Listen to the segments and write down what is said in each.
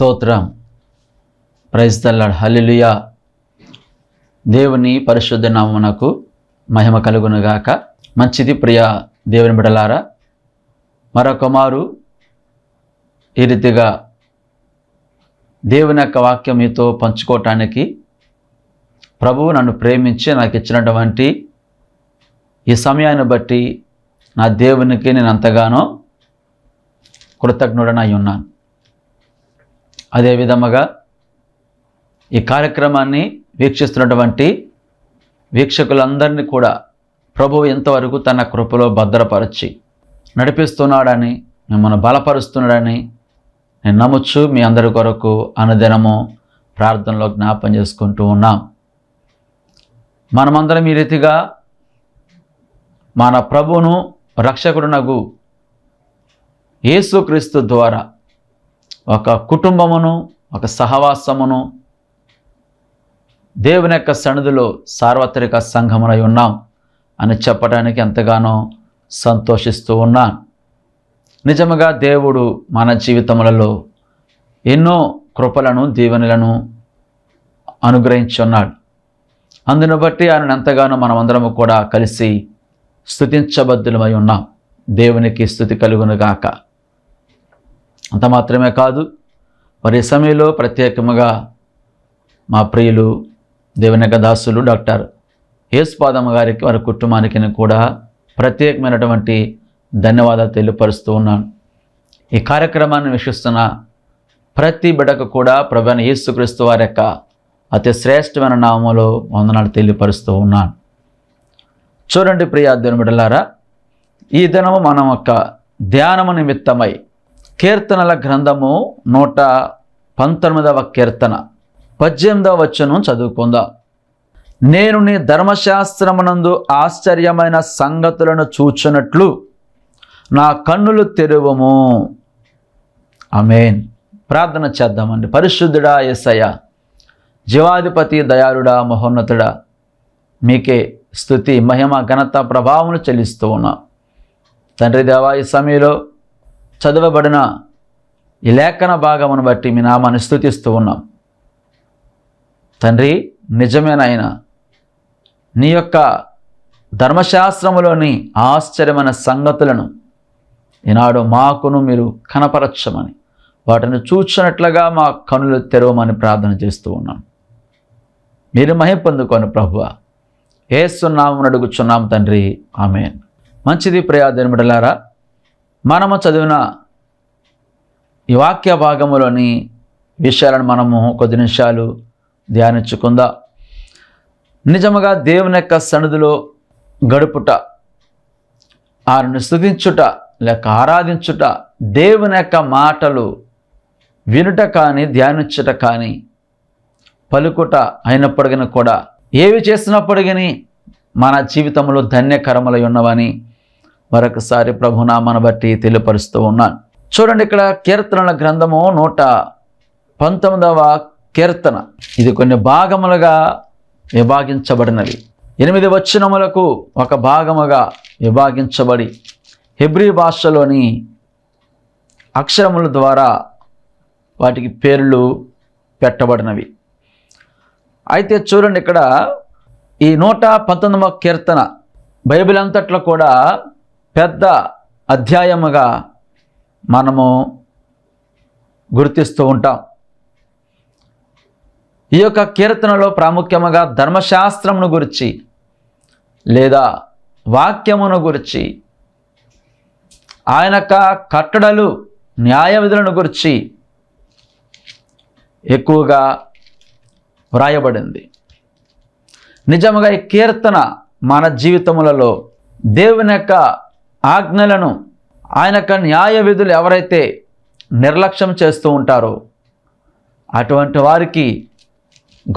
స్తోత్రం ప్రైస్తల్లాడు హలిలుయా దేవుని పరిశుద్ధ నామునకు మహిమ కలుగునుగాక మంచిది ప్రియ దేవుని బిడలారా మరొక మారు ఈ రీతిగా దేవుని యొక్క వాక్యం మీతో పంచుకోవటానికి ప్రభువు నన్ను ప్రేమించి నాకు ఇచ్చినటువంటి ఈ సమయాన్ని బట్టి నా దేవునికి నేను అంతగానో కృతజ్ఞుడనై ఉన్నాను అదే విధముగా ఈ కార్యక్రమాన్ని వీక్షిస్తున్నటువంటి వీక్షకులందరినీ కూడా ప్రభువు ఎంతవరకు తన కృపలో భద్రపరచి నడిపిస్తున్నాడని మిమ్మల్ని బలపరుస్తున్నాడని నేను నమ్ముచ్చు మీ అందరి కొరకు అనుదినము ప్రార్థనలో జ్ఞాపం చేసుకుంటూ ఉన్నాం మనమందరం ఈ రీతిగా మన ప్రభువును రక్షకుడునగు యేసుక్రీస్తు ద్వారా ఒక కుటుంబమును ఒక సహవాసమును దేవుని యొక్క సన్నిధిలో సార్వత్రిక సంఘమునై ఉన్నాం అని చెప్పడానికి ఎంతగానో సంతోషిస్తూ ఉన్నాను నిజముగా దేవుడు మన జీవితములలో ఎన్నో కృపలను దీవెనలను అనుగ్రహించున్నాడు అందును బట్టి ఆయన ఎంతగానో మనమందరము కూడా కలిసి స్థుతించబద్ధులమై ఉన్నాం దేవునికి స్థుతి కలుగునుగాక అంత మాత్రమే కాదు మరి సమయంలో ప్రత్యేకముగా మా ప్రియులు దేవనక దాసులు డాక్టర్ యేసుపాదమ్మ గారికి వారి కుటుంబానికి కూడా ప్రత్యేకమైనటువంటి ధన్యవాదాలు తెలియపరుస్తూ ఉన్నాను ఈ కార్యక్రమాన్ని వీక్షిస్తున్న ప్రతి బిడకు కూడా ప్రభాని యేసుక్రీస్తు వారి యొక్క అతి శ్రేష్టమైన నామంలో వందనాలు తెలియపరుస్తూ ఉన్నాను చూడండి ప్రియాధ్యను బిడ్డలారా ఈ దినము మనం యొక్క ధ్యానము నిమిత్తమై కీర్తనల గ్రంథము నూట పంతొమ్మిదవ కీర్తన పద్దెనిమిదవ వచనం చదువుకుందాం నేను నీ ధర్మశాస్త్రమునందు ఆశ్చర్యమైన సంగతులను చూచినట్లు నా కన్నులు తెరువము అమేన్ ప్రార్థన చేద్దామండి పరిశుద్ధుడా ఎస్సయ జీవాధిపతి దయాళుడా మహోన్నతుడా మీకే స్థుతి మహిమ ఘనత ప్రభావం చెల్లిస్తూ ఉన్నా తండ్రి దేవా ఈ సమయంలో చదవబడిన ఈ లేఖన భాగమును బట్టి మీ నామాన్ని స్థుతిస్తూ ఉన్నాం తండ్రి నిజమేనాయన నీ యొక్క ధర్మశాస్త్రములోని ఆశ్చర్యమైన సంగతులను ఈనాడు మాకును మీరు కనపరచమని వాటిని చూచినట్లుగా మా కనులు తెరవమని ప్రార్థన చేస్తూ ఉన్నాం మీరు మహిపొందుకోను ప్రభువ ఏస్తున్నామని అడుగుచున్నాం తండ్రి ఆమె మంచిది ప్రయాదనబడలారా మనము చదివిన ఈ వాక్య భాగములోని విషయాలను మనము కొద్ది నిమిషాలు ధ్యానించుకుందా నిజముగా దేవుని యొక్క సన్నిధిలో గడుపుట ఆయనను స్థుతించుట లేక ఆరాధించుట దేవుని యొక్క మాటలు వినుట కానీ ధ్యానించుట కానీ పలుకుట అయినప్పటికీ కూడా ఏవి చేసినప్పటికీ మన జీవితంలో ధన్యకరములై ఉన్నవని మరొకసారి ప్రభునామాను బట్టి తెలియపరుస్తూ ఉన్నాను చూడండి ఇక్కడ కీర్తనల గ్రంథము నూట పంతొమ్మిదవ కీర్తన ఇది కొన్ని భాగములుగా విభాగించబడినవి ఎనిమిది వచ్చినములకు ఒక భాగముగా విభాగించబడి హెబ్రీ భాషలోని అక్షరముల ద్వారా వాటికి పేర్లు పెట్టబడినవి అయితే చూడండి ఇక్కడ ఈ నూట పంతొమ్మిదవ కీర్తన బైబిల్ అంతట్లో కూడా పెద్ద అధ్యాయముగా మనము గుర్తిస్తూ ఉంటాం ఈ యొక్క కీర్తనలో ప్రాముఖ్యముగా ధర్మశాస్త్రమును గురించి లేదా వాక్యమును గురించి ఆయన కట్టడలు న్యాయ విధులను గురించి ఎక్కువగా వ్రాయబడింది నిజముగా ఈ కీర్తన మన జీవితములలో దేవుని యొక్క ఆజ్ఞలను ఆయన యొక్క న్యాయ విధులు ఎవరైతే నిర్లక్ష్యం చేస్తూ ఉంటారో అటువంటి వారికి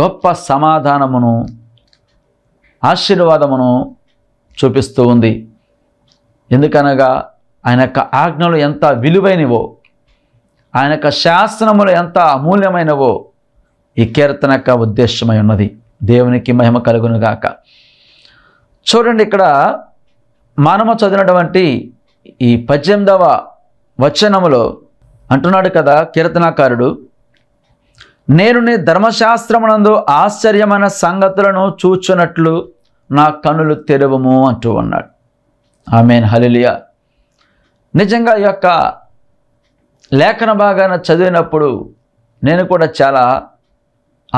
గొప్ప సమాధానమును ఆశీర్వాదమును చూపిస్తూ ఉంది ఎందుకనగా ఆయన యొక్క ఆజ్ఞలు ఎంత విలువైనవో ఆయన యొక్క శాసనములు ఎంత అమూల్యమైనవో ఈ కీర్తన యొక్క ఉద్దేశమై ఉన్నది దేవునికి మహిమ కలుగునుగాక చూడండి ఇక్కడ మానము చదివినటువంటి ఈ పద్దెనిమిదవ వచనములో అంటున్నాడు కదా కీర్తనాకారుడు నేను నీ ధర్మశాస్త్రమునందు ఆశ్చర్యమైన సంగతులను చూచున్నట్లు నా కనులు తెరవము అంటూ ఉన్నాడు ఆమెన్ హలిలియా నిజంగా ఈ యొక్క లేఖన భాగాన చదివినప్పుడు నేను కూడా చాలా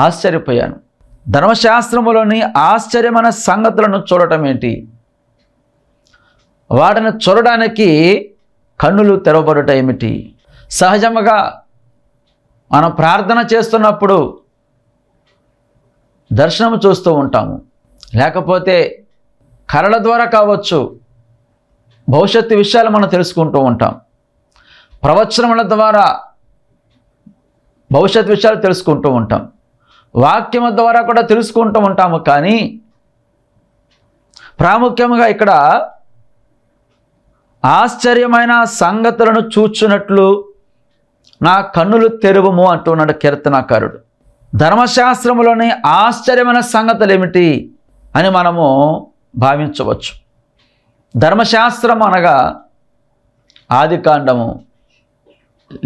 ఆశ్చర్యపోయాను ధర్మశాస్త్రములోని ఆశ్చర్యమైన సంగతులను చూడటం ఏంటి వాటిని చూడడానికి కన్నులు తెరవబడుట ఏమిటి సహజముగా మనం ప్రార్థన చేస్తున్నప్పుడు దర్శనం చూస్తూ ఉంటాము లేకపోతే కరల ద్వారా కావచ్చు భవిష్యత్తు విషయాలు మనం తెలుసుకుంటూ ఉంటాం ప్రవచనముల ద్వారా భవిష్యత్ విషయాలు తెలుసుకుంటూ ఉంటాం వాక్యము ద్వారా కూడా తెలుసుకుంటూ ఉంటాము కానీ ప్రాముఖ్యంగా ఇక్కడ ఆశ్చర్యమైన సంగతులను చూచున్నట్లు నా కన్నులు తెరువము అంటున్నాడు కీర్తనాకారుడు ధర్మశాస్త్రములోని ఆశ్చర్యమైన సంగతులు ఏమిటి అని మనము భావించవచ్చు ధర్మశాస్త్రం అనగా ఆదికాండము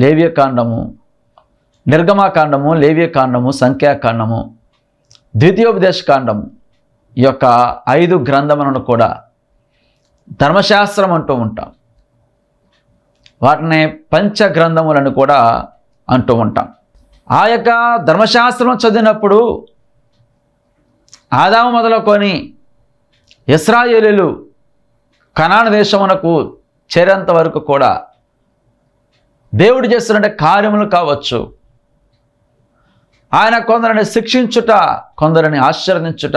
లేవ్యకాండము నిర్గమాకాండము లేవ్యకాండము సంఖ్యాకాండము ద్వితీయోపదేశకాండము ఈ యొక్క ఐదు గ్రంథములను కూడా ధర్మశాస్త్రం అంటూ ఉంటాం వాటిని పంచగ్రంథములను కూడా అంటూ ఉంటాం ఆ యొక్క ధర్మశాస్త్రం చదివినప్పుడు ఆదాము మొదలుకొని ఇస్రాయేలీలు కనాన్ దేశమునకు చేరేంత వరకు కూడా దేవుడు చేస్తున్న కార్యములు కావచ్చు ఆయన కొందరిని శిక్షించుట కొందరిని ఆశీర్వదించుట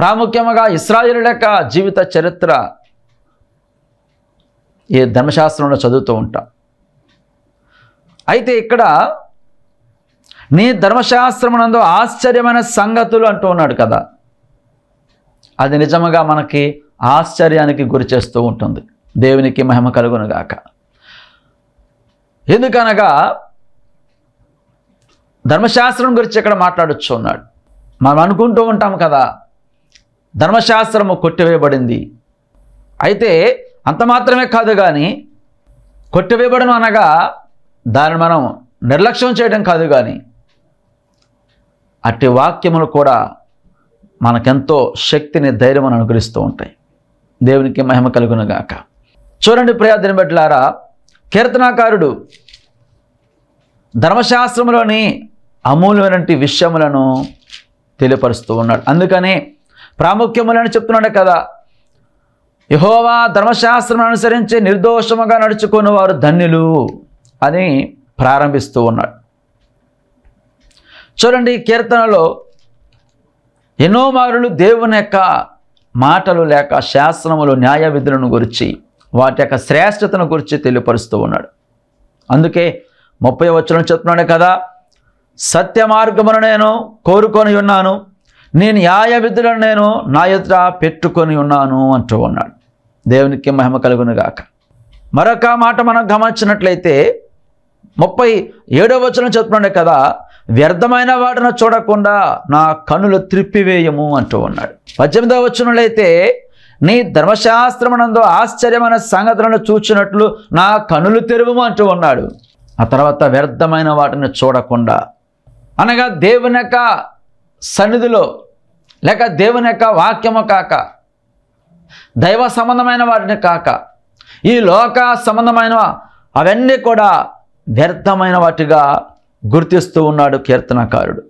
ప్రాముఖ్యంగా ఇస్రాయిల్ యొక్క జీవిత చరిత్ర ఈ ధర్మశాస్త్రంలో చదువుతూ ఉంటాం అయితే ఇక్కడ నీ ధర్మశాస్త్రమునందు ఆశ్చర్యమైన సంగతులు అంటూ ఉన్నాడు కదా అది నిజముగా మనకి ఆశ్చర్యానికి గురి చేస్తూ ఉంటుంది దేవునికి మహిమ కలుగునుగాక ఎందుకనగా ధర్మశాస్త్రం గురించి ఇక్కడ మాట్లాడొచ్చు ఉన్నాడు మనం అనుకుంటూ ఉంటాం కదా ధర్మశాస్త్రము కొట్టివేయబడింది అయితే అంత మాత్రమే కాదు కానీ కొట్టివేయబడను అనగా దాన్ని మనం నిర్లక్ష్యం చేయడం కాదు కానీ అట్టి వాక్యములు కూడా మనకెంతో శక్తిని ధైర్యం అనుగ్రహిస్తూ ఉంటాయి దేవునికి మహిమ కలుగునుగాక చూడండి ప్రయాదిని బట్లారా కీర్తనాకారుడు ధర్మశాస్త్రంలోని అమూల్యమైనటువంటి విషయములను తెలియపరుస్తూ ఉన్నాడు అందుకనే ప్రాముఖ్యములని చెప్తున్నాడు కదా యహోవా ధర్మశాస్త్రం అనుసరించి నిర్దోషముగా నడుచుకున్న వారు ధన్యులు అని ప్రారంభిస్తూ ఉన్నాడు చూడండి కీర్తనలో ఎన్నో మారులు దేవుని యొక్క మాటలు లేక శాస్త్రములు న్యాయ విధులను గురించి వాటి యొక్క శ్రేష్టతను గురించి తెలియపరుస్తూ ఉన్నాడు అందుకే ముప్పై వచ్చిన చెప్తున్నాడు కదా సత్య మార్గమును నేను కోరుకొని ఉన్నాను నేను యాయ విధులను నేను నా ఎదుట పెట్టుకొని ఉన్నాను అంటూ ఉన్నాడు దేవునికి మహిమ కలుగునుగాక మరొక మాట మనం గమనించినట్లయితే ముప్పై ఏడో వచనం చెప్తున్నాడు కదా వ్యర్థమైన వాటిని చూడకుండా నా కనులు త్రిప్పివేయము అంటూ ఉన్నాడు పద్దెనిమిదవ వచనంలో అయితే నీ ధర్మశాస్త్రమునందు ఆశ్చర్యమైన సంగతులను చూచినట్లు నా కనులు తెరువుము అంటూ ఉన్నాడు ఆ తర్వాత వ్యర్థమైన వాటిని చూడకుండా అనగా దేవుని యొక్క సన్నిధిలో లేక దేవుని యొక్క వాక్యము కాక దైవ సంబంధమైన వాటిని కాక ఈ లోక సంబంధమైన అవన్నీ కూడా వ్యర్థమైన వాటిగా గుర్తిస్తూ ఉన్నాడు కీర్తనకారుడు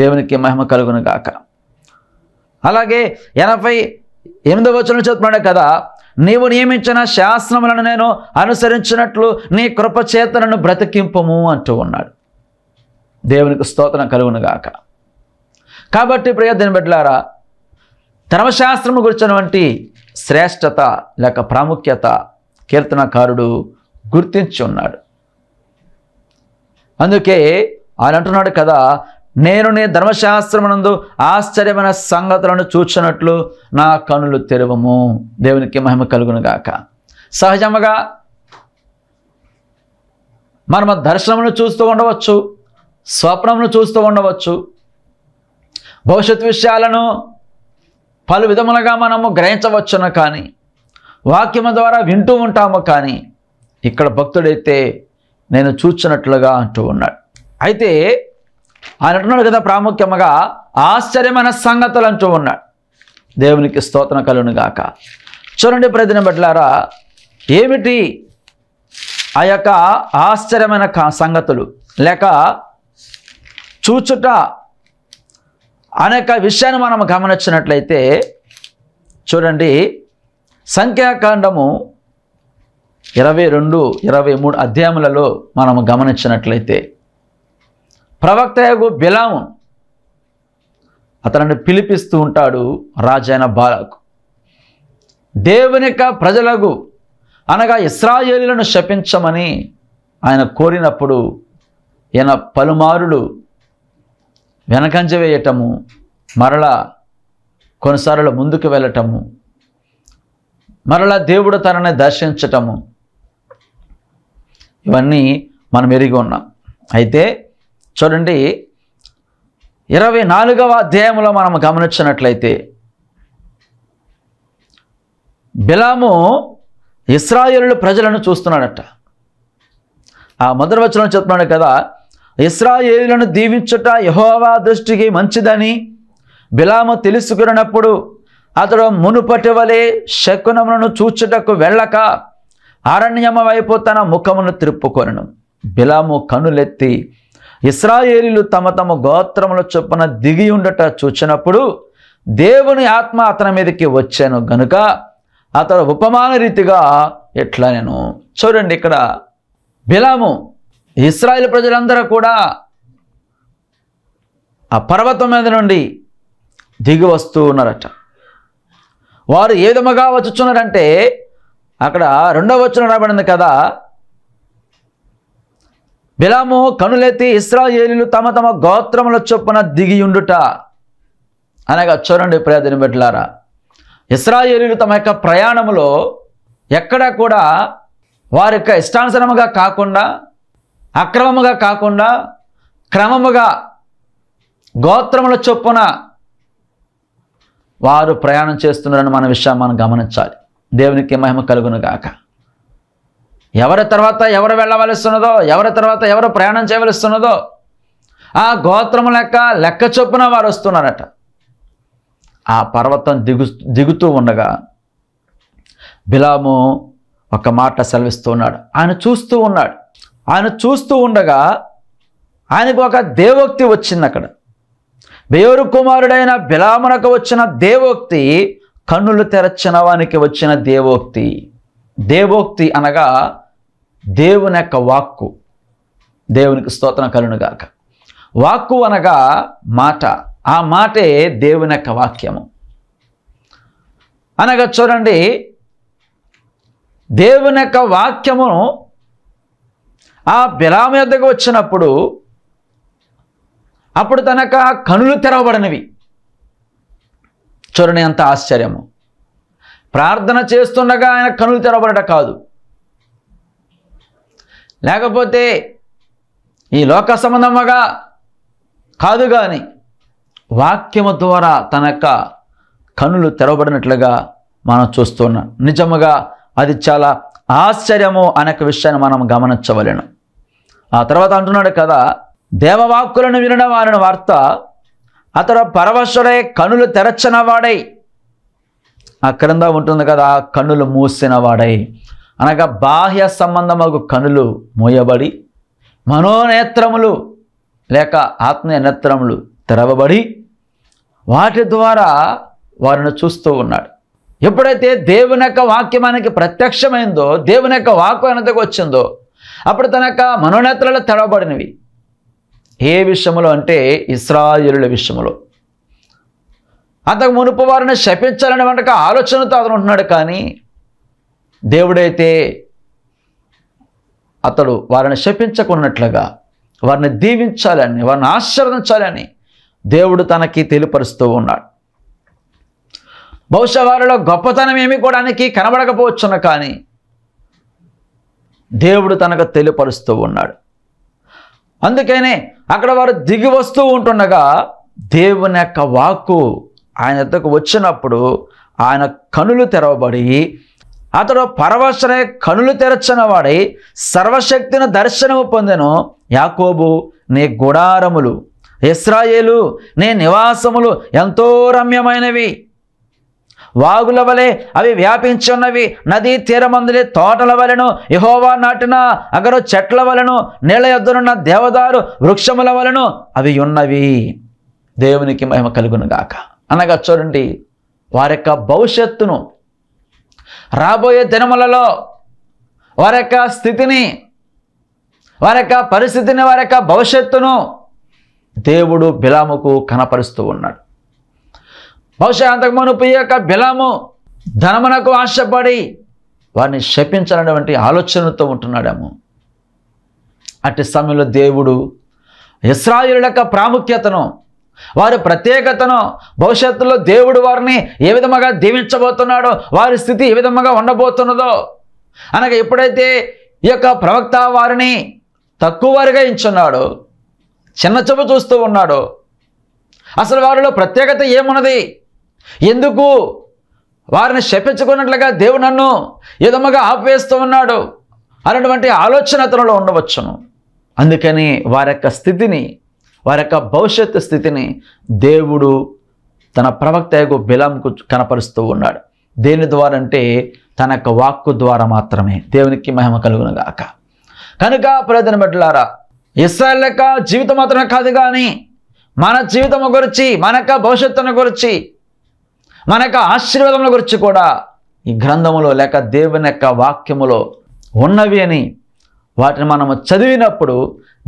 దేవునికి మహిమ కలుగును కాక అలాగే ఎనభై ఎనిమిదో వచ్చిన చెప్తున్నాడు కదా నీవు నియమించిన శాస్త్రములను నేను అనుసరించినట్లు నీ కృపచేతనను బ్రతికింపము అంటూ ఉన్నాడు దేవునికి స్తోత్రం కలుగును గాక కాబట్టి ప్రయోజనం బిడ్డలారా ధర్మశాస్త్రము గురించినటువంటి శ్రేష్టత లేక ప్రాముఖ్యత కీర్తనకారుడు గుర్తించి ఉన్నాడు అందుకే ఆయన అంటున్నాడు కదా నేను నీ ధర్మశాస్త్రమునందు ఆశ్చర్యమైన సంగతులను చూచినట్లు నా కనులు తెరవము దేవునికి మహిమ కలుగునుగాక సహజముగా మనము దర్శనమును చూస్తూ ఉండవచ్చు స్వప్నమును చూస్తూ ఉండవచ్చు భవిష్యత్ విషయాలను పలు విధములుగా మనము గ్రహించవచ్చును కానీ వాక్యము ద్వారా వింటూ ఉంటాము కానీ ఇక్కడ భక్తుడైతే నేను చూచినట్లుగా అంటూ ఉన్నాడు అయితే ఆయన అంటున్నాడు కదా ప్రాముఖ్యముగా ఆశ్చర్యమైన సంగతులు అంటూ ఉన్నాడు దేవునికి స్తోత్రం కలును గాక చూడండి ప్రదిన బట్లారా ఏమిటి ఆ యొక్క ఆశ్చర్యమైన సంగతులు లేక చూచుట అనే విషయాన్ని మనం గమనించినట్లయితే చూడండి సంఖ్యాకాండము ఇరవై రెండు ఇరవై మూడు అధ్యాయములలో మనము గమనించినట్లయితే ప్రవక్తయగు బిలాము అతనిని పిలిపిస్తూ ఉంటాడు రాజైన బాలకు దేవునిక ప్రజలకు అనగా ఇస్రాయేలులను శపించమని ఆయన కోరినప్పుడు ఈయన పలుమారులు వెనకంజ వేయటము మరలా కొన్నిసార్లు ముందుకు వెళ్ళటము మరలా దేవుడు తనని దర్శించటము ఇవన్నీ మనం ఎరిగి ఉన్నాం అయితే చూడండి ఇరవై నాలుగవ అధ్యాయంలో మనం గమనించినట్లయితే బిలాము ఇస్రాయలు ప్రజలను చూస్తున్నాడట ఆ మధురవచనం చెప్తున్నాడు కదా ఇస్రాయేలులను దీవించుట యహోవా దృష్టికి మంచిదని బిలాము తెలుసుకున్నప్పుడు అతడు మునుపటి వలె శకునములను చూచుటకు వెళ్ళక అరణ్యము వైపు తన ముఖమును త్రిప్పుకొనను బిలాము కనులెత్తి ఇస్రాయేలీలు తమ తమ గోత్రముల చొప్పున దిగి ఉండట చూచినప్పుడు దేవుని ఆత్మ అతని మీదకి వచ్చాను గనుక అతడు ఉపమాన రీతిగా ఎట్లా నేను చూడండి ఇక్కడ బిలాము ఇస్రాయిల్ ప్రజలందరూ కూడా ఆ పర్వతం మీద నుండి దిగి వస్తూ ఉన్నారట వారు ఏ విధముగా వచ్చుచున్నారంటే అక్కడ రెండవ వచ్చిన రాబడింది కదా బిలాము కనులెత్తి ఇస్రాయేలీలు తమ తమ గోత్రముల చొప్పున దిగియుండుట అనగా చూడండి ప్రయోజనం పెట్టలారా ఇస్రాయేలీలు తమ యొక్క ప్రయాణములో ఎక్కడా కూడా వారి యొక్క ఇష్టానుసరముగా కాకుండా అక్రమముగా కాకుండా క్రమముగా గోత్రముల చొప్పున వారు ప్రయాణం చేస్తున్నారని మన విషయం మనం గమనించాలి దేవునికి మహిమ కలుగును గాక ఎవరి తర్వాత ఎవరు వెళ్ళవలస్తున్నదో ఎవరి తర్వాత ఎవరు ప్రయాణం చేయవలస్తున్నదో ఆ గోత్రము లెక్క లెక్క చొప్పున వారు వస్తున్నారట ఆ పర్వతం దిగు దిగుతూ ఉండగా బిలాము ఒక మాట సెలవిస్తూ ఉన్నాడు ఆయన చూస్తూ ఉన్నాడు ఆయన చూస్తూ ఉండగా ఆయనకు ఒక దేవోక్తి వచ్చింది అక్కడ బేరు కుమారుడైన బిలామునకు వచ్చిన దేవోక్తి కన్నులు తెరచిన వానికి వచ్చిన దేవోక్తి దేవోక్తి అనగా దేవుని యొక్క వాక్కు దేవునికి స్తోత్రం కలునుగాక వాక్కు అనగా మాట ఆ మాటే దేవుని యొక్క వాక్యము అనగా చూడండి దేవుని యొక్క వాక్యమును ఆ బిలాము యొద్దకు వచ్చినప్పుడు అప్పుడు తనక కనులు తెరవబడినవి చూడని అంత ఆశ్చర్యము ప్రార్థన చేస్తుండగా ఆయన కనులు తెరవబడట కాదు లేకపోతే ఈ లోక సంబంధముగా కాదు కానీ వాక్యము ద్వారా తన కనులు తెరవబడినట్లుగా మనం చూస్తున్నాం నిజముగా అది చాలా ఆశ్చర్యము అనేక విషయాన్ని మనం గమనించవలేను ఆ తర్వాత అంటున్నాడు కదా దేవవాక్కులను వినడం వారిన వార్త అతడు పరవశుడై కనులు తెరచినవాడై ఆ క్రింద ఉంటుంది కదా కన్నులు మూసినవాడై అనగా బాహ్య సంబంధములకు కనులు మూయబడి మనోనేత్రములు లేక ఆత్మీయ నేత్రములు తెరవబడి వాటి ద్వారా వారిని చూస్తూ ఉన్నాడు ఎప్పుడైతే దేవుని యొక్క వాక్యమానికి ప్రత్యక్షమైందో దేవుని యొక్క వాక్యనతకు వచ్చిందో అప్పుడు తన యొక్క మనోనేత్రాలు తెరవబడినవి ఏ విషయంలో అంటే ఇస్రాయిలుల విషయంలో అంతకు మునుపు వారిని శపించాలనే వంటక ఆలోచనతో అతను ఉంటున్నాడు కానీ దేవుడైతే అతడు వారిని శపించకున్నట్లుగా వారిని దీవించాలని వారిని ఆశీర్వదించాలని దేవుడు తనకి తెలియపరుస్తూ ఉన్నాడు బహుశా వారిలో గొప్పతనం ఏమి కూడా కనబడకపోవచ్చును కానీ దేవుడు తనకు తెలియపరుస్తూ ఉన్నాడు అందుకనే అక్కడ వారు దిగి వస్తూ ఉంటుండగా దేవుని యొక్క వాక్కు ఆయన ఎద్దకు వచ్చినప్పుడు ఆయన కనులు తెరవబడి అతడు పరవశనే కనులు తెరచిన వాడై సర్వశక్తిని దర్శనము పొందెను యాకోబు నీ గుడారములు ఇస్రాయేలు నీ నివాసములు ఎంతో రమ్యమైనవి వాగుల వలె అవి వ్యాపించున్నవి నదీ తీరమందులి తోటల వలెను యహోవా నాటిన అగరు చెట్ల వలను నీళ్ళ ఎద్దునున్న దేవదారు వృక్షముల వలను అవి ఉన్నవి దేవునికి మహిమ కలుగునుగాక అనగా చూడండి వారి యొక్క భవిష్యత్తును రాబోయే దినములలో వారి యొక్క స్థితిని వారి యొక్క పరిస్థితిని వారి యొక్క భవిష్యత్తును దేవుడు బిలాముకు కనపరుస్తూ ఉన్నాడు బహుశా అంతకుమునుపు యొక్క బిలాము ధనమునకు ఆశపడి వారిని శపించాలనేటువంటి ఆలోచనలతో ఉంటున్నాడేమో అట్టి సమయంలో దేవుడు ఇస్రాయిల్ యొక్క ప్రాముఖ్యతను వారి ప్రత్యేకతను భవిష్యత్తులో దేవుడు వారిని ఏ విధముగా దీవించబోతున్నాడో వారి స్థితి ఏ విధముగా ఉండబోతున్నదో అనగా ఎప్పుడైతే ఈ యొక్క ప్రవక్త వారిని తక్కువ వారిగా ఇచ్చున్నాడు చిన్న చూస్తూ ఉన్నాడు అసలు వారిలో ప్రత్యేకత ఏమున్నది ఎందుకు వారిని శపించుకున్నట్లుగా దేవుడు నన్ను ఏదమ్మగా ఆపివేస్తూ ఉన్నాడు అనేటువంటి ఆలోచన అతనిలో ఉండవచ్చును అందుకని వారి యొక్క స్థితిని వారి యొక్క భవిష్యత్తు స్థితిని దేవుడు తన ప్రవక్త యొక్క బిలాంకు కనపరుస్తూ ఉన్నాడు దేని ద్వారా అంటే తన యొక్క వాక్కు ద్వారా మాత్రమే దేవునికి మహిమ కలుగునగాక కనుక ప్రయోజన బిడ్డలారా ఇస్రాయల్ యొక్క జీవితం మాత్రమే కాదు కానీ మన జీవితం గురించి మన యొక్క భవిష్యత్తును గురించి మన యొక్క ఆశీర్వాదముల గురించి కూడా ఈ గ్రంథములో లేక దేవుని యొక్క వాక్యములో ఉన్నవి అని వాటిని మనము చదివినప్పుడు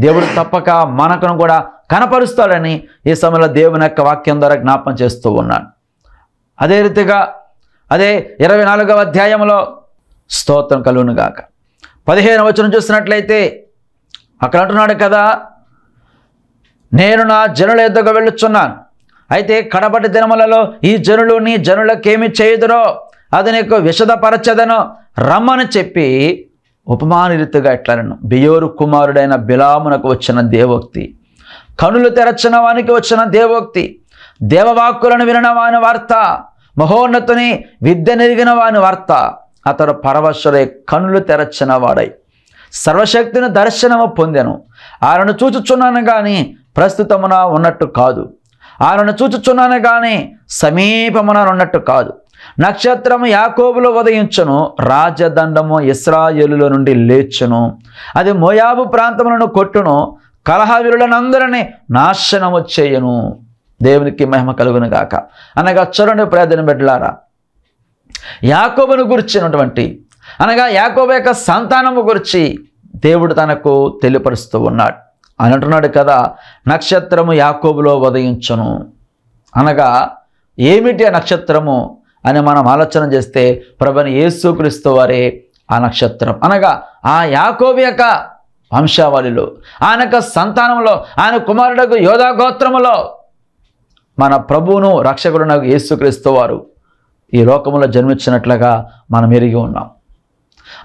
దేవుడు తప్పక మనకును కూడా కనపరుస్తాడని ఈ సమయంలో దేవుని యొక్క వాక్యం ద్వారా జ్ఞాపం చేస్తూ ఉన్నాను అదే రీతిగా అదే ఇరవై నాలుగవ అధ్యాయంలో స్తోత్రం గాక పదిహేను వచనం చూసినట్లయితే అక్కడ అంటున్నాడు కదా నేను నా జనుల ఎద్దకు వెళ్ళుచున్నాను అయితే కడపటి దినములలో ఈ జనులు నీ జనులకేమి చేయుదురో అది నీకు విషదపరచదను రమ్మని చెప్పి ఉపమానరీతిగా ఎట్లనను బియోరు కుమారుడైన బిలామునకు వచ్చిన దేవోక్తి కనులు తెరచిన వానికి వచ్చిన దేవోక్తి దేవవాక్కులను వినిన వాని వార్త మహోన్నతుని విద్య నెరిగిన వాని వార్త అతడు పరవశుడై కనులు తెరచిన వాడై సర్వశక్తిని దర్శనము పొందెను ఆయనను చూచుచున్నాను కానీ ప్రస్తుతమున ఉన్నట్టు కాదు ఆయనను చూచుచున్నాను కానీ ఉన్నట్టు కాదు నక్షత్రము యాకోబులో ఉదయించను రాజదండము ఇస్రాయేలులో నుండి లేచను అది మోయాబు ప్రాంతములను కొట్టును కలహవీరులనందరినీ నాశనము చేయను దేవునికి మహిమ కలుగును గాక అనగా చరణి ప్రయోజనం పెట్టలారా యాకోబును గురించినటువంటి అనగా యాకోబు యొక్క సంతానము గురించి దేవుడు తనకు తెలియపరుస్తూ ఉన్నాడు అని అంటున్నాడు కదా నక్షత్రము యాకోబులో ఉదయించను అనగా ఏమిటి ఆ నక్షత్రము అని మనం ఆలోచన చేస్తే ప్రభని క్రీస్తు వారే ఆ నక్షత్రం అనగా ఆ యాకోబు యొక్క వంశావళిలో ఆయన యొక్క సంతానంలో ఆయన కుమారుడకు యోధా గోత్రములో మన ప్రభువును రక్షకుడు నాకు యేసుక్రీస్తు వారు ఈ లోకంలో జన్మించినట్లుగా మనం ఎరిగి ఉన్నాం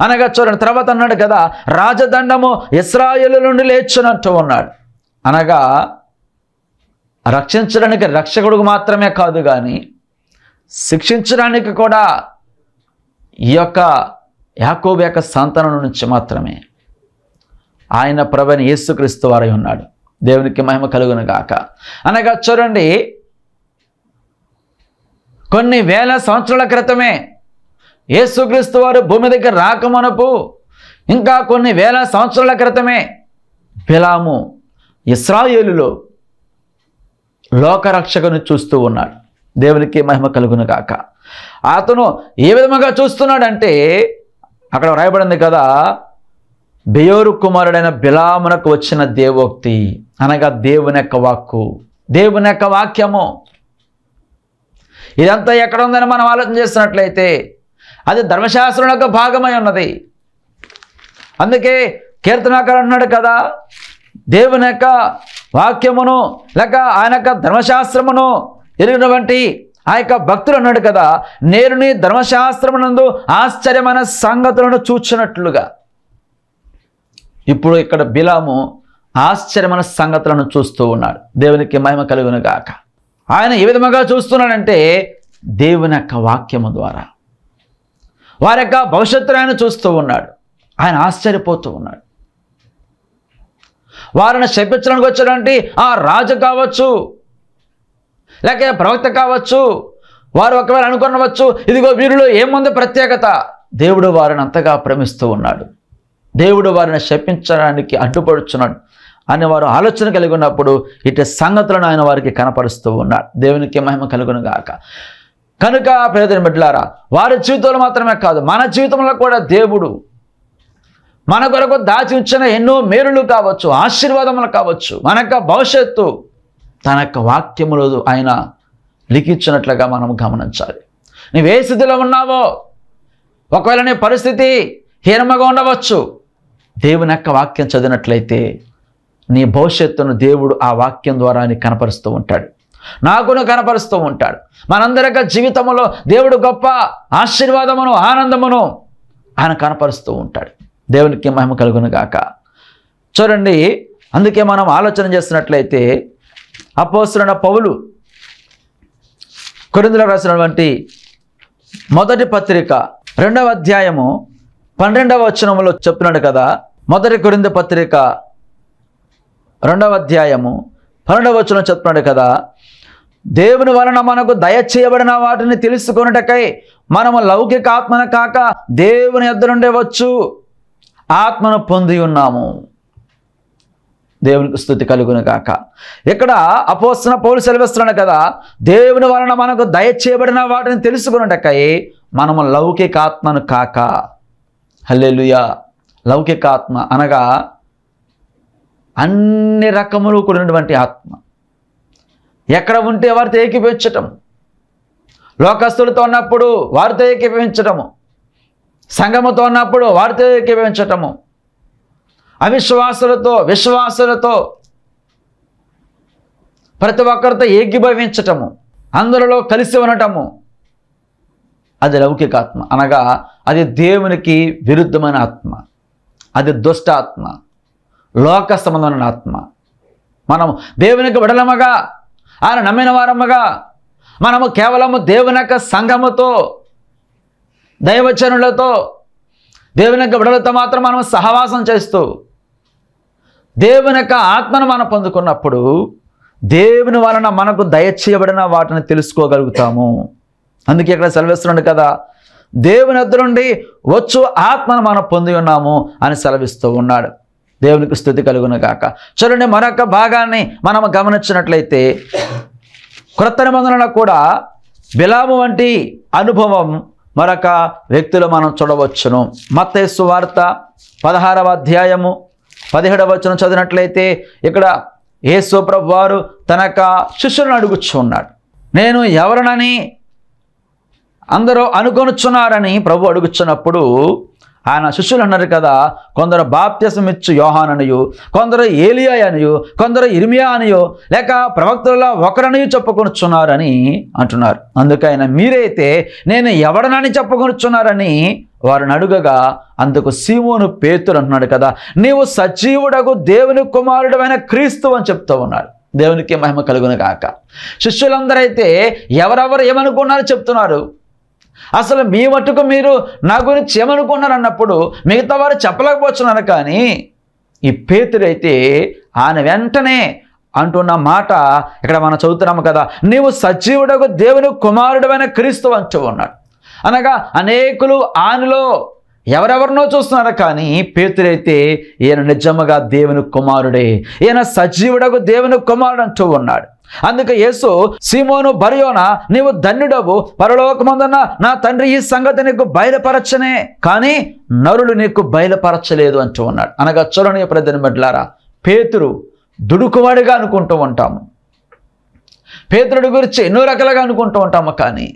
అనగా చూడండి తర్వాత అన్నాడు కదా రాజదండము ఇస్రాయలు నుండి లేచునట్టు ఉన్నాడు అనగా రక్షించడానికి రక్షకుడికి మాత్రమే కాదు కానీ శిక్షించడానికి కూడా ఈ యొక్క యాకోబ యొక్క సంతానం నుంచి మాత్రమే ఆయన ప్రభని యేసుక్రీస్తు వారై ఉన్నాడు దేవునికి మహిమ కలుగును గాక అనగా చూడండి కొన్ని వేల సంవత్సరాల క్రితమే యేసుక్రీస్తు వారు భూమి దగ్గర రాకమనపు ఇంకా కొన్ని వేల సంవత్సరాల క్రితమే పిలాము ఇస్రాయేలులో లోకరక్షకును చూస్తూ ఉన్నాడు దేవునికి మహిమ కలుగును కాక అతను ఏ విధముగా చూస్తున్నాడంటే అక్కడ వ్రాయబడింది కదా బియోరు కుమారుడైన బిలామునకు వచ్చిన దేవోక్తి అనగా దేవుని యొక్క వాక్కు దేవుని యొక్క వాక్యము ఇదంతా ఎక్కడ ఉందని మనం ఆలోచన చేసినట్లయితే అది ధర్మశాస్త్రం యొక్క భాగమై ఉన్నది అందుకే కీర్తనాకర్ అన్నాడు కదా దేవుని యొక్క వాక్యమును లేక ఆయన యొక్క ధర్మశాస్త్రమును ఎరిగినటువంటి ఆ యొక్క భక్తులు అన్నాడు కదా నేను నీ ధర్మశాస్త్రమునందు ఆశ్చర్యమైన సంగతులను చూచినట్లుగా ఇప్పుడు ఇక్కడ బిలాము ఆశ్చర్యమైన సంగతులను చూస్తూ ఉన్నాడు దేవునికి మహిమ కలిగిన గాక ఆయన ఏ విధముగా చూస్తున్నాడంటే దేవుని యొక్క వాక్యము ద్వారా వారి యొక్క భవిష్యత్తును ఆయన చూస్తూ ఉన్నాడు ఆయన ఆశ్చర్యపోతూ ఉన్నాడు వారిని శపించడానికి వచ్చినటువంటి ఆ రాజు కావచ్చు లేక ప్రవక్త కావచ్చు వారు ఒకవేళ అనుకున్నవచ్చు ఇదిగో వీరిలో ఏముంది ప్రత్యేకత దేవుడు వారిని అంతగా ప్రేమిస్తూ ఉన్నాడు దేవుడు వారిని శపించడానికి అడ్డుపడుచున్నాడు అని వారు ఆలోచన కలిగి ఉన్నప్పుడు ఇటు సంగతులను ఆయన వారికి కనపరుస్తూ ఉన్నాడు దేవునికి మహిమ కలుగును గాక కనుక పేదరి బిడ్డలారా వారి జీవితంలో మాత్రమే కాదు మన జీవితంలో కూడా దేవుడు మన కొరకు దాచి ఉంచిన ఎన్నో మేలులు కావచ్చు ఆశీర్వాదములు కావచ్చు మన యొక్క భవిష్యత్తు తన యొక్క వాక్యములు ఆయన లిఖించినట్లుగా మనం గమనించాలి నువ్వు ఏ స్థితిలో ఉన్నావో ఒకవేళ నీ పరిస్థితి హీనముగా ఉండవచ్చు దేవుని యొక్క వాక్యం చదివినట్లయితే నీ భవిష్యత్తును దేవుడు ఆ వాక్యం ద్వారా నీకు కనపరుస్తూ ఉంటాడు నాకును కనపరుస్తూ ఉంటాడు మనందరికీ జీవితంలో దేవుడు గొప్ప ఆశీర్వాదమును ఆనందమును ఆయన కనపరుస్తూ ఉంటాడు దేవునికి మహిమ కలుగును గాక చూడండి అందుకే మనం ఆలోచన చేస్తున్నట్లయితే అపోస్తున్న పౌలు కొరిందులో రాసినటువంటి మొదటి పత్రిక రెండవ అధ్యాయము పన్నెండవ వచనంలో చెప్తున్నాడు కదా మొదటి కొరింద పత్రిక రెండవ అధ్యాయము పన్నెండవ వచ్చిన చెప్తున్నాడు కదా దేవుని వలన మనకు దయచేయబడిన వాటిని తెలుసుకున్నటకై మనము లౌకిక ఆత్మను కాక దేవుని ఎద్దరుండే వచ్చు ఆత్మను పొంది ఉన్నాము దేవునికి స్థుతి కలుగును కాక ఇక్కడ అపోస్తున్న పౌరులు సెలవిస్తున్నాడు కదా దేవుని వలన మనకు దయచేయబడిన వాటిని తెలుసుకున్నటకై మనము లౌకికాత్మను కాక హల్లెలుయ లౌకికాత్మ అనగా అన్ని రకములు కూడినటువంటి ఆత్మ ఎక్కడ ఉంటే వారితో ఏకీపించటం లోకస్తులతో ఉన్నప్పుడు వారితో ఏకీపించటము సంగముతో ఉన్నప్పుడు వారితో ఏకీపించటము అవిశ్వాసులతో విశ్వాసులతో ప్రతి ఒక్కరితో ఏకీభవించటము అందులో కలిసి ఉండటము అది లౌకిక ఆత్మ అనగా అది దేవునికి విరుద్ధమైన ఆత్మ అది దుష్ట ఆత్మ లోక సంబంధమైన ఆత్మ మనం దేవునికి విడలమగా ఆయన నమ్మిన వారమ్మగా మనము కేవలము దేవుని యొక్క సంఘముతో దైవచనులతో దేవుని యొక్క విడలతో మాత్రం మనం సహవాసం చేస్తూ దేవుని యొక్క ఆత్మను మనం పొందుకున్నప్పుడు దేవుని వలన మనకు దయచేయబడిన వాటిని తెలుసుకోగలుగుతాము అందుకే ఇక్కడ సెలవిస్తున్నాడు కదా దేవుని నుండి వచ్చు ఆత్మను మనం పొంది ఉన్నాము అని సెలవిస్తూ ఉన్నాడు దేవునికి స్థుతి కలుగును గాక చూడండి మరొక భాగాన్ని మనం గమనించినట్లయితే కృత నిబంధనలో కూడా బిలాము వంటి అనుభవం మరొక వ్యక్తులు మనం చూడవచ్చును మత్తేసు వార్త పదహారవ అధ్యాయము పదిహేడవ వచనం చదివినట్లయితే ఇక్కడ యేసు ప్రభు వారు తన యొక్క శిష్యులను అడుగుచున్నాడు నేను ఎవరినని అందరూ అనుకొనుచున్నారని ప్రభు అడుగుచున్నప్పుడు ఆయన శిష్యులు అన్నారు కదా కొందరు బాప్త్యసమిచ్చు యోహాననియు కొందరు ఏలియా అనియు కొందరు ఇర్మియా అనియో లేక ప్రవక్తలలో ఒకరనియు చెప్పుకొనుచున్నారని అంటున్నారు అందుకైనా మీరైతే నేను ఎవడనని చెప్పుకొనుచున్నారని వారిని అడుగగా అందుకు సీమోను పేతులు అంటున్నాడు కదా నీవు సజీవుడకు దేవుని కుమారుడమైన క్రీస్తు అని చెప్తూ ఉన్నాడు దేవునికి మహిమ కలుగును కాక శిష్యులందరైతే ఎవరెవరు ఏమనుకున్నారో చెప్తున్నారు అసలు మీ మటుకు మీరు నా గురించి ఏమనుకున్నారు అన్నప్పుడు మిగతా వారు చెప్పలేకపోతున్నారు కానీ ఈ పేతుడైతే ఆయన వెంటనే అంటున్న మాట ఇక్కడ మనం చదువుతున్నాము కదా నీవు సజీవుడకు దేవుని కుమారుడమైన క్రీస్తు అంచు ఉన్నాడు అనగా అనేకులు ఆయనలో ఎవరెవరినో చూస్తున్నారు కానీ పేతురైతే ఈయన నిజముగా దేవుని కుమారుడే ఈయన సజీవుడకు దేవుని కుమారుడు అంటూ ఉన్నాడు అందుకే యేసు సీమోను బరియోన నీవు ధన్యుడవు పరలోకమందున్న నా తండ్రి ఈ సంగతి నీకు బయలుపరచనే కానీ నరుడు నీకు బయలుపరచలేదు అంటూ ఉన్నాడు అనగా చొరణ ప్రజని బిడ్లారా పేతురు దుడుకువాడిగా అనుకుంటూ ఉంటాము పేతురుడి గురించి ఎన్నో రకాలుగా అనుకుంటూ ఉంటాము కానీ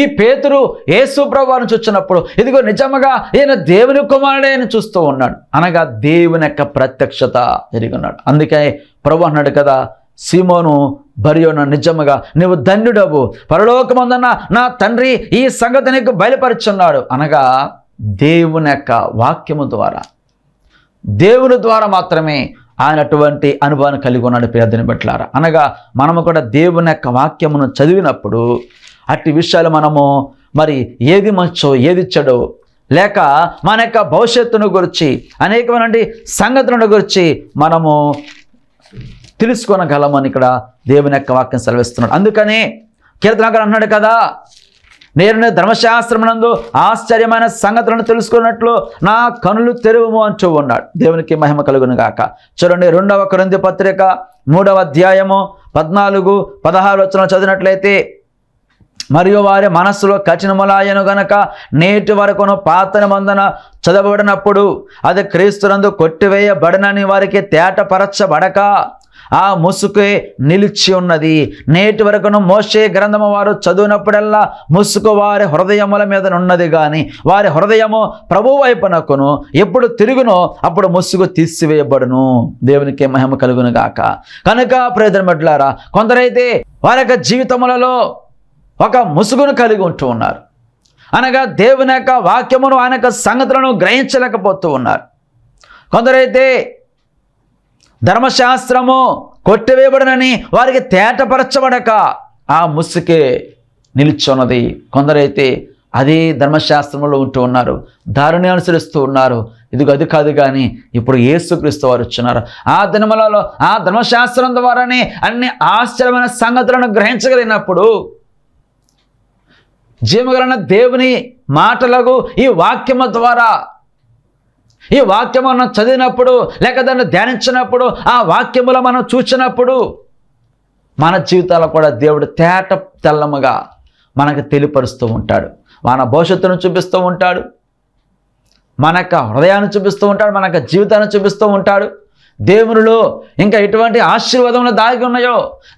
ఈ పేతురు యేసు ప్రభావం చూచినప్పుడు ఇదిగో నిజముగా ఈయన దేవుని కుమారుడే అని చూస్తూ ఉన్నాడు అనగా దేవుని యొక్క ప్రత్యక్షత జరిగి ఉన్నాడు అందుకే ప్రభు అన్నాడు కదా సీమోను నా నిజముగా నువ్వు ధన్యుడవు పరలోకమందన్న నా తండ్రి ఈ సంగతి నీకు బయలుపరుచున్నాడు అనగా దేవుని యొక్క వాక్యము ద్వారా దేవుని ద్వారా మాత్రమే ఆయన అటువంటి అనుభవాన్ని కలిగి ఉన్నాడు పేదని బట్లారా అనగా మనము కూడా దేవుని యొక్క వాక్యమును చదివినప్పుడు అట్టి విషయాలు మనము మరి ఏది మంచో ఏది చెడో లేక మన యొక్క భవిష్యత్తును గురించి అనేకమైన సంగతులను గురించి మనము తెలుసుకోనగలమని ఇక్కడ దేవుని యొక్క వాక్యం సెలవిస్తున్నాడు అందుకనే కీర్తనాకర్ అన్నాడు కదా నేను ధర్మశాస్త్రమునందు ఆశ్చర్యమైన సంగతులను తెలుసుకున్నట్లు నా కనులు తెరువుము అని చూడు దేవునికి మహిమ కలుగును గాక చూడండి రెండవ కొరంది పత్రిక మూడవ అధ్యాయము పద్నాలుగు పదహారు వచ్చిన చదివినట్లయితే మరియు వారి మనస్సులో కఠినములాయను గనక నేటి వరకును పాత్ర మందన చదవబడినప్పుడు అది క్రీస్తునందు కొట్టివేయబడినని వారికి తేటపరచబడక ఆ ముసుకే నిలిచి ఉన్నది నేటి వరకును మోసే గ్రంథము వారు చదివినప్పుడల్లా ముసుకు వారి హృదయముల మీద ఉన్నది కానీ వారి హృదయము ప్రభు వైపునకును ఎప్పుడు తిరుగునో అప్పుడు ముసుగు తీసివేయబడును దేవునికి మహిమ కలుగును గాక కనుక ప్రయోజనపెట్లారా కొందరైతే వారి యొక్క జీవితములలో ఒక ముసుగును కలిగి ఉంటూ ఉన్నారు అనగా దేవుని యొక్క వాక్యమును ఆయన యొక్క సంగతులను గ్రహించలేకపోతూ ఉన్నారు కొందరైతే ధర్మశాస్త్రము కొట్టివేయబడనని వారికి తేటపరచబడక ఆ ముసుకే నిలుచున్నది కొందరైతే అదే ధర్మశాస్త్రంలో ఉంటూ ఉన్నారు దారుణి అనుసరిస్తూ ఉన్నారు ఇదిగో అది కాదు కానీ ఇప్పుడు ఏసుక్రీస్తు వారు వచ్చినారు ఆ దినములలో ఆ ధర్మశాస్త్రం ద్వారానే అన్ని ఆశ్చర్యమైన సంగతులను గ్రహించగలిగినప్పుడు జీవగలన దేవుని మాటలకు ఈ వాక్యము ద్వారా ఈ వాక్యం మనం చదివినప్పుడు లేక దాన్ని ధ్యానించినప్పుడు ఆ వాక్యములో మనం చూసినప్పుడు మన జీవితాల్లో కూడా దేవుడు తేట తెల్లముగా మనకు తెలియపరుస్తూ ఉంటాడు మన భవిష్యత్తును చూపిస్తూ ఉంటాడు మన యొక్క హృదయాన్ని చూపిస్తూ ఉంటాడు మన యొక్క జీవితాన్ని చూపిస్తూ ఉంటాడు దేవునిలో ఇంకా ఎటువంటి ఆశీర్వాదములు దాగి ఉన్నాయో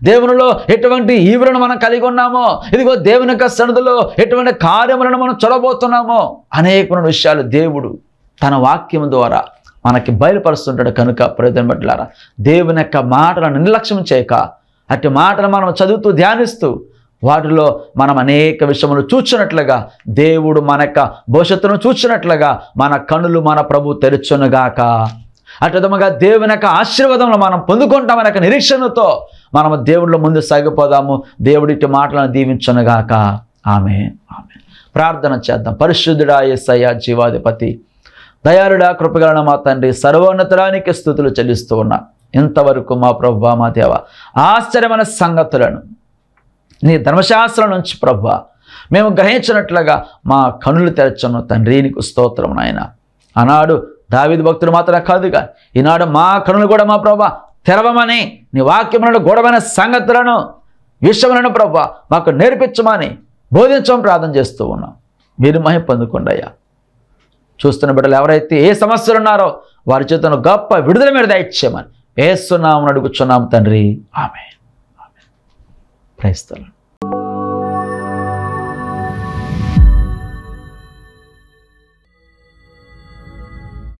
దేవునిలో ఎటువంటి ఈవులను మనం కలిగి ఉన్నామో ఇదిగో దేవుని యొక్క సన్నిధిలో ఎటువంటి కార్యములను మనం చూడబోతున్నామో అనేకమైన విషయాలు దేవుడు తన వాక్యం ద్వారా మనకి బయలుపరుస్తుంటాడు కనుక ప్రయోజనం పట్లారా దేవుని యొక్క మాటలను నిర్లక్ష్యం చేయక అటు మాటలు మనం చదువుతూ ధ్యానిస్తూ వాటిలో మనం అనేక విషయములు చూచినట్లుగా దేవుడు మన యొక్క భవిష్యత్తును చూచినట్లుగా మన కనులు మన ప్రభు తెరుచునుగాక అటు విధముగా దేవుని యొక్క ఆశీర్వాదంలో మనం పొందుకుంటాం యొక్క నిరీక్షణతో మనము దేవుళ్ళ ముందు సాగిపోదాము దేవుడి మాటలను దీవించునుగాక ఆమె ఆమె ప్రార్థన చేద్దాం పరిశుద్ధుడా ఎస్ఐ జీవాధిపతి దయారుడా కృపగలన మా తండ్రి సర్వోన్నతరానికి స్థుతులు చెల్లిస్తూ ఉన్నా ఇంతవరకు మా ప్రభు మా దేవ ఆశ్చర్యమైన సంగతులను నీ ధర్మశాస్త్రం నుంచి ప్రభు మేము గ్రహించినట్లుగా మా కనులు తెరచను తండ్రి నీకు స్తోత్రం నాయన ఆనాడు దావిది భక్తులు మాత్రమే కాదుగా ఈనాడు మా కనులు కూడా మా ప్రభా తెరవమని నీ వాక్యములను గొడవైన సంగతులను విషయములను ప్రభా మాకు నేర్పించమని బోధించమని ప్రార్థన చేస్తూ ఉన్నాం మీరు మహిం పొందుకుండా చూస్తున్న బిడ్డలు ఎవరైతే ఏ సమస్యలు ఉన్నారో వారి చేతను గొప్ప విడుదల మీద దయచేయమని వేస్తున్నామని అడుగుచున్నాం తండ్రి ఆమె ఆమె ప్రయత్నం